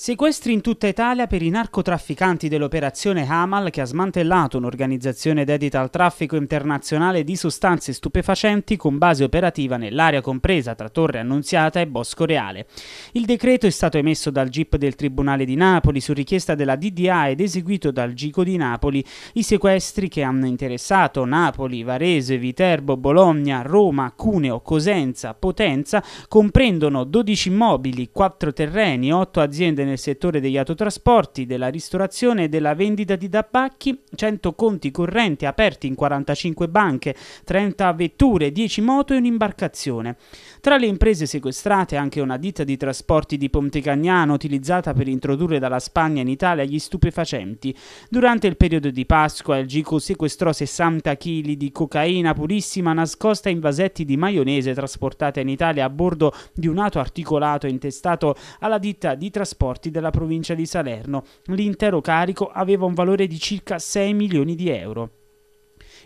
Sequestri in tutta Italia per i narcotrafficanti dell'operazione Hamal che ha smantellato un'organizzazione dedita al traffico internazionale di sostanze stupefacenti con base operativa nell'area compresa tra Torre Annunziata e Bosco Reale. Il decreto è stato emesso dal GIP del Tribunale di Napoli su richiesta della DDA ed eseguito dal GICO di Napoli. I sequestri che hanno interessato Napoli, Varese, Viterbo, Bologna, Roma, Cuneo, Cosenza, Potenza comprendono 12 immobili, 4 terreni, 8 aziende nel settore degli autotrasporti, della ristorazione e della vendita di tabacchi, 100 conti correnti aperti in 45 banche, 30 vetture, 10 moto e un'imbarcazione. Tra le imprese sequestrate anche una ditta di trasporti di Pontecagnano utilizzata per introdurre dalla Spagna in Italia gli stupefacenti. Durante il periodo di Pasqua il Gico sequestrò 60 kg di cocaina purissima nascosta in vasetti di maionese trasportata in Italia a bordo di un auto articolato intestato alla ditta di trasporti porti della provincia di Salerno. L'intero carico aveva un valore di circa 6 milioni di euro.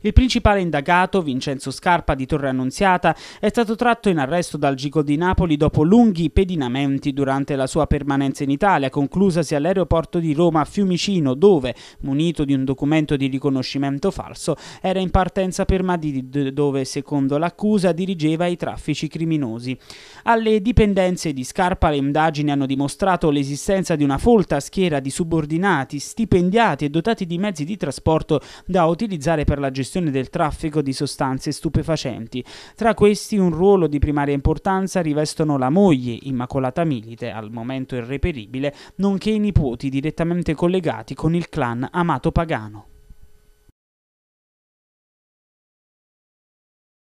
Il principale indagato, Vincenzo Scarpa di Torre Annunziata, è stato tratto in arresto dal Gico di Napoli dopo lunghi pedinamenti durante la sua permanenza in Italia, conclusasi all'aeroporto di Roma a Fiumicino, dove, munito di un documento di riconoscimento falso, era in partenza per Madrid, dove, secondo l'accusa, dirigeva i traffici criminosi. Alle dipendenze di Scarpa le indagini hanno dimostrato l'esistenza di una folta schiera di subordinati, stipendiati e dotati di mezzi di trasporto da utilizzare per la gestione gestione del traffico di sostanze stupefacenti. Tra questi un ruolo di primaria importanza rivestono la moglie, Immacolata Milite, al momento irreperibile, nonché i nipoti direttamente collegati con il clan Amato Pagano.